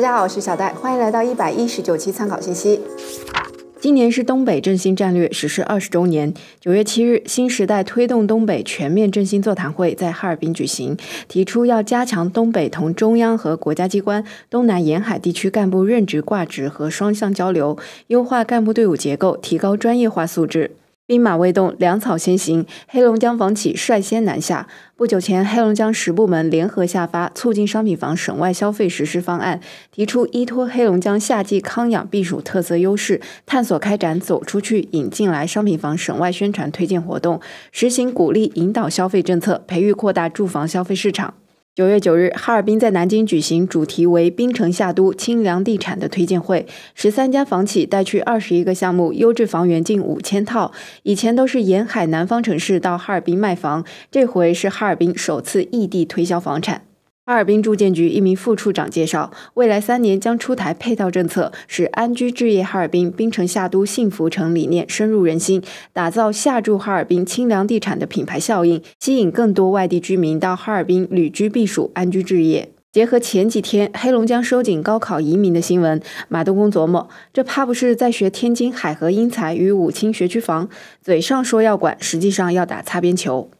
大家好，我是小戴，欢迎来到一百一十九期参考信息。今年是东北振兴战略实施二十周年。九月七日，新时代推动东北全面振兴座谈会在哈尔滨举行，提出要加强东北同中央和国家机关、东南沿海地区干部任职挂职和双向交流，优化干部队伍结构，提高专业化素质。兵马未动，粮草先行。黑龙江房企率先南下。不久前，黑龙江十部门联合下发《促进商品房省外消费实施方案》，提出依托黑龙江夏季康养避暑特色优势，探索开展“走出去、引进来”商品房省外宣传推荐活动，实行鼓励引导消费政策，培育扩大住房消费市场。九月九日，哈尔滨在南京举行主题为“冰城夏都，清凉地产”的推荐会，十三家房企带去二十一个项目，优质房源近五千套。以前都是沿海南方城市到哈尔滨卖房，这回是哈尔滨首次异地推销房产。哈尔滨住建局一名副处长介绍，未来三年将出台配套政策，使安居置业、哈尔滨、滨城夏都、幸福城理念深入人心，打造下住哈尔滨、清凉地产的品牌效应，吸引更多外地居民到哈尔滨旅居避暑、安居置业。结合前几天黑龙江收紧高考移民的新闻，马东工琢磨，这怕不是在学天津海河英才与武清学区房，嘴上说要管，实际上要打擦边球。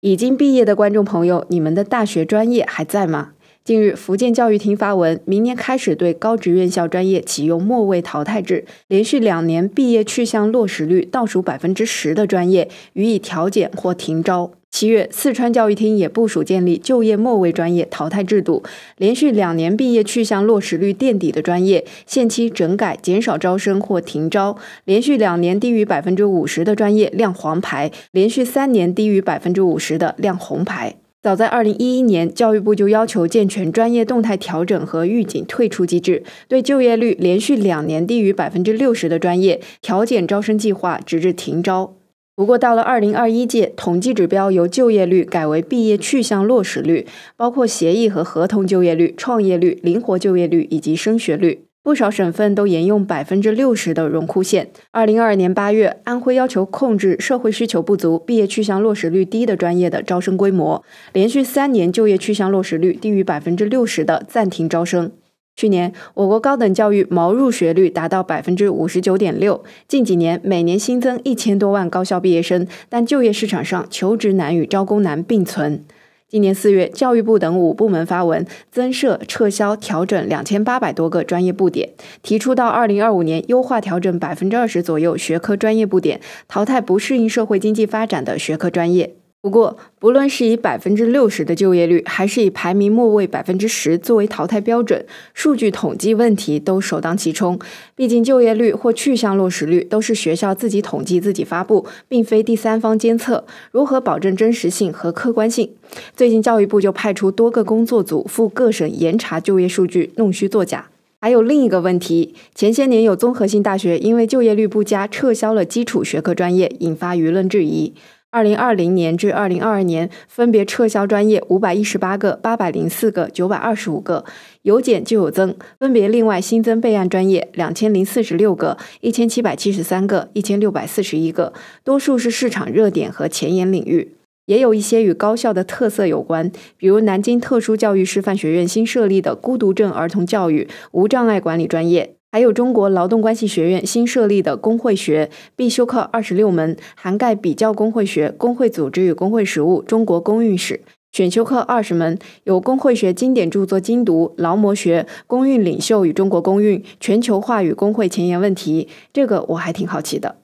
已经毕业的观众朋友，你们的大学专业还在吗？近日，福建教育厅发文，明年开始对高职院校专业启用末位淘汰制，连续两年毕业去向落实率倒数百分之十的专业予以调减或停招。七月，四川教育厅也部署建立就业末位专业淘汰制度，连续两年毕业去向落实率垫底的专业，限期整改、减少招生或停招；连续两年低于百分之五十的专业亮黄牌，连续三年低于百分之五十的亮红牌。早在二零一一年，教育部就要求健全专业动态调整和预警退出机制，对就业率连续两年低于百分之六十的专业，调减招生计划，直至停招。不过，到了二零二一届，统计指标由就业率改为毕业去向落实率，包括协议和合同就业率、创业率、灵活就业率以及升学率。不少省份都沿用百分之六十的荣库线。二零二二年八月，安徽要求控制社会需求不足、毕业去向落实率低的专业的招生规模，连续三年就业去向落实率低于百分之六十的暂停招生。去年，我国高等教育毛入学率达到百分之五十九点六。近几年，每年新增一千多万高校毕业生，但就业市场上求职难与招工难并存。今年四月，教育部等五部门发文，增设、撤销、调整两千八百多个专业部点，提出到二零二五年优化调整百分之二十左右学科专业部点，淘汰不适应社会经济发展的学科专业。不过，不论是以百分之六十的就业率，还是以排名末位百分之十作为淘汰标准，数据统计问题都首当其冲。毕竟，就业率或去向落实率都是学校自己统计、自己发布，并非第三方监测，如何保证真实性和客观性？最近，教育部就派出多个工作组赴各省严查就业数据弄虚作假。还有另一个问题，前些年有综合性大学因为就业率不佳，撤销了基础学科专业，引发舆论质疑。二零二零年至二零二二年，分别撤销专业五百一十八个、八百零四个、九百二十五个，有减就有增，分别另外新增备案专业两千零四十六个、一千七百七十三个、一千六百四十一个，多数是市场热点和前沿领域，也有一些与高校的特色有关，比如南京特殊教育师范学院新设立的孤独症儿童教育无障碍管理专业。还有中国劳动关系学院新设立的工会学必修课二十六门，涵盖比较工会学、工会组织与工会实务、中国工运史；选修课二十门，有工会学经典著作精读、劳模学、工运领袖与中国工运、全球化与工会前沿问题。这个我还挺好奇的。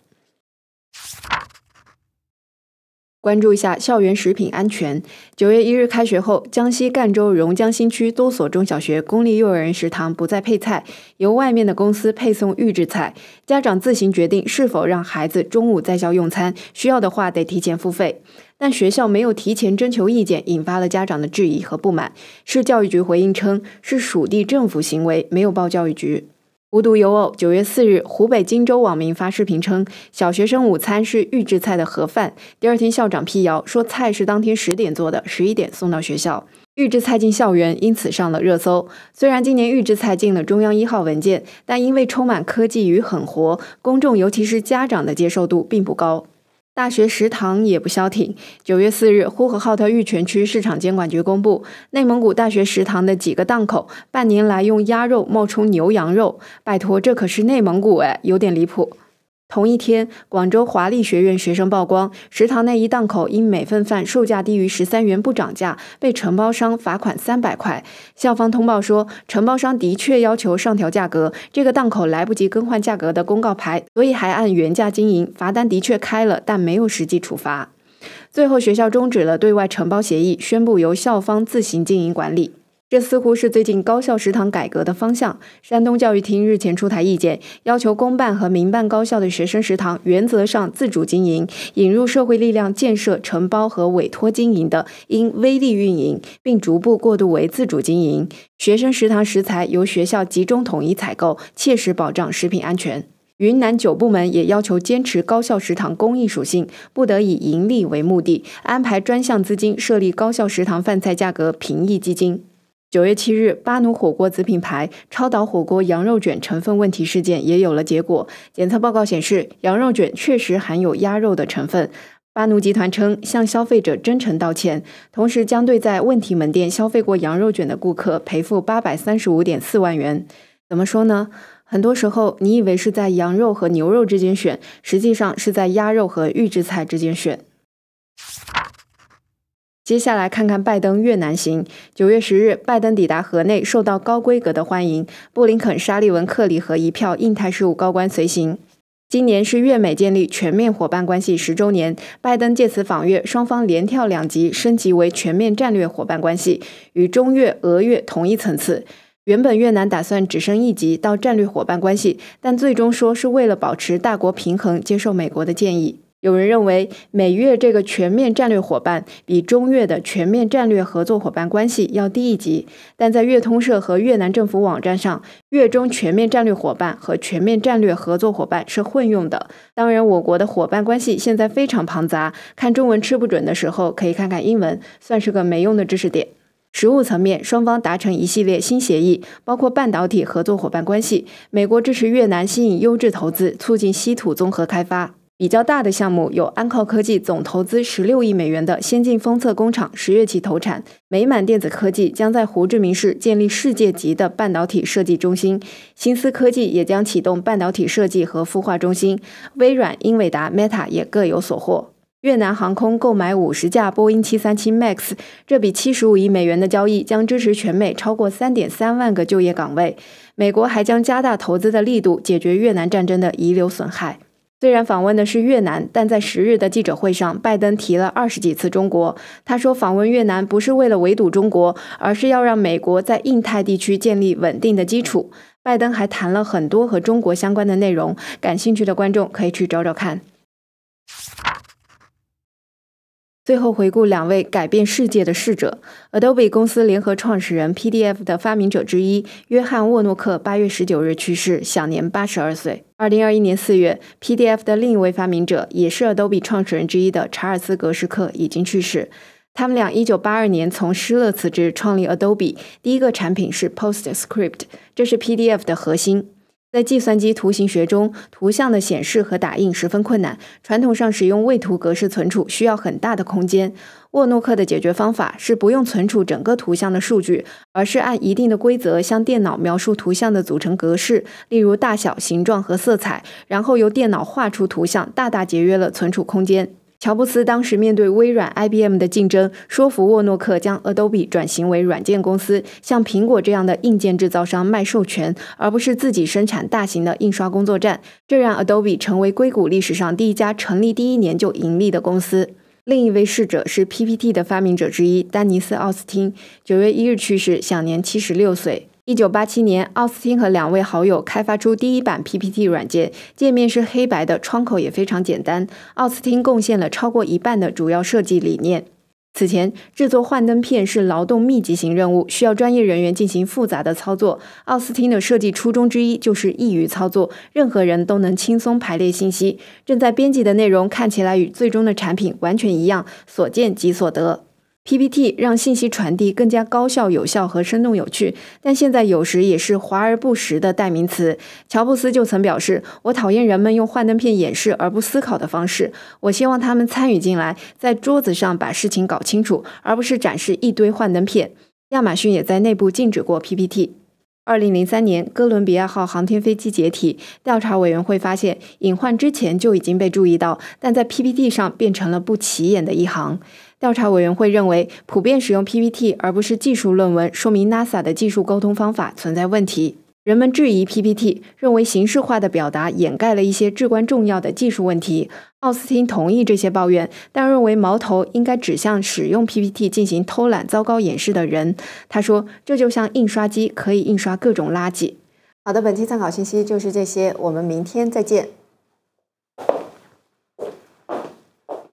关注一下校园食品安全。九月一日开学后，江西赣州融江新区多所中小学公立幼儿园食堂不再配菜，由外面的公司配送预制菜，家长自行决定是否让孩子中午在校用餐，需要的话得提前付费。但学校没有提前征求意见，引发了家长的质疑和不满。市教育局回应称，是属地政府行为，没有报教育局。无独有偶，九月四日，湖北荆州网民发视频称，小学生午餐是预制菜的盒饭。第二天，校长辟谣说，菜是当天十点做的，十一点送到学校。预制菜进校园，因此上了热搜。虽然今年预制菜进了中央一号文件，但因为充满科技与狠活，公众尤其是家长的接受度并不高。大学食堂也不消停。九月四日，呼和浩特玉泉区市场监管局公布，内蒙古大学食堂的几个档口半年来用鸭肉冒充牛羊肉。拜托，这可是内蒙古哎，有点离谱。同一天，广州华立学院学生曝光，食堂内一档口因每份饭售价低于十三元不涨价，被承包商罚款三百块。校方通报说，承包商的确要求上调价格，这个档口来不及更换价格的公告牌，所以还按原价经营。罚单的确开了，但没有实际处罚。最后，学校终止了对外承包协议，宣布由校方自行经营管理。这似乎是最近高校食堂改革的方向。山东教育厅日前出台意见，要求公办和民办高校的学生食堂原则上自主经营，引入社会力量建设、承包和委托经营的，应微利运营，并逐步过渡为自主经营。学生食堂食材由学校集中统一采购，切实保障食品安全。云南九部门也要求坚持高校食堂公益属性，不得以盈利为目的，安排专项资金设立高校食堂饭菜价格评议基金。九月七日，巴奴火锅子品牌超导火锅羊肉卷成分问题事件也有了结果。检测报告显示，羊肉卷确实含有鸭肉的成分。巴奴集团称，向消费者真诚道歉，同时将对在问题门店消费过羊肉卷的顾客赔付八百三十五点四万元。怎么说呢？很多时候，你以为是在羊肉和牛肉之间选，实际上是在鸭肉和预制菜之间选。接下来看看拜登越南行。九月十日，拜登抵达河内，受到高规格的欢迎。布林肯、沙利文、克里和一票印太事务高官随行。今年是越美建立全面伙伴关系十周年，拜登借此访越，双方连跳两级，升级为全面战略伙伴关系，与中越、俄越同一层次。原本越南打算只升一级到战略伙伴关系，但最终说是为了保持大国平衡，接受美国的建议。有人认为美越这个全面战略伙伴比中越的全面战略合作伙伴关系要低一级，但在越通社和越南政府网站上，越中全面战略伙伴和全面战略合作伙伴是混用的。当然，我国的伙伴关系现在非常庞杂，看中文吃不准的时候可以看看英文，算是个没用的知识点。实务层面，双方达成一系列新协议，包括半导体合作伙伴关系。美国支持越南吸引优质投资，促进稀土综合开发。比较大的项目有安靠科技总投资十六亿美元的先进封测工厂，十月起投产；美满电子科技将在胡志明市建立世界级的半导体设计中心；新思科技也将启动半导体设计和孵化中心；微软、英伟达、Meta 也各有所获。越南航空购买五十架波音七三七 MAX，这笔七十五亿美元的交易将支持全美超过三点三万个就业岗位。美国还将加大投资的力度，解决越南战争的遗留损害。虽然访问的是越南，但在十日的记者会上，拜登提了二十几次中国。他说，访问越南不是为了围堵中国，而是要让美国在印太地区建立稳定的基础。拜登还谈了很多和中国相关的内容，感兴趣的观众可以去找找看。最后回顾两位改变世界的逝者。Adobe 公司联合创始人 PDF 的发明者之一约翰沃诺克，八月十九日去世，享年八十二岁。二零二一年四月，PDF 的另一位发明者，也是 Adobe 创始人之一的查尔斯格什克已经去世。他们俩一九八二年从施乐辞职，创立 Adobe。第一个产品是 PostScript，这是 PDF 的核心。在计算机图形学中，图像的显示和打印十分困难。传统上使用位图格式存储，需要很大的空间。沃诺克的解决方法是不用存储整个图像的数据，而是按一定的规则向电脑描述图像的组成格式，例如大小、形状和色彩，然后由电脑画出图像，大大节约了存储空间。乔布斯当时面对微软、IBM 的竞争，说服沃诺克将 Adobe 转型为软件公司，像苹果这样的硬件制造商卖授权，而不是自己生产大型的印刷工作站。这让 Adobe 成为硅谷历史上第一家成立第一年就盈利的公司。另一位逝者是 PPT 的发明者之一丹尼斯·奥斯汀，九月一日去世，享年七十六岁。一九八七年，奥斯汀和两位好友开发出第一版 PPT 软件，界面是黑白的，窗口也非常简单。奥斯汀贡献了超过一半的主要设计理念。此前，制作幻灯片是劳动密集型任务，需要专业人员进行复杂的操作。奥斯汀的设计初衷之一就是易于操作，任何人都能轻松排列信息。正在编辑的内容看起来与最终的产品完全一样，所见即所得。PPT 让信息传递更加高效、有效和生动有趣，但现在有时也是华而不实的代名词。乔布斯就曾表示：“我讨厌人们用幻灯片演示而不思考的方式，我希望他们参与进来，在桌子上把事情搞清楚，而不是展示一堆幻灯片。”亚马逊也在内部禁止过 PPT。二零零三年，哥伦比亚号航天飞机解体，调查委员会发现隐患之前就已经被注意到，但在 PPT 上变成了不起眼的一行。调查委员会认为，普遍使用 PPT 而不是技术论文，说明 NASA 的技术沟通方法存在问题。人们质疑 PPT，认为形式化的表达掩盖了一些至关重要的技术问题。奥斯汀同意这些抱怨，但认为矛头应该指向使用 PPT 进行偷懒、糟糕演示的人。他说：“这就像印刷机可以印刷各种垃圾。”好的，本期参考信息就是这些，我们明天再见。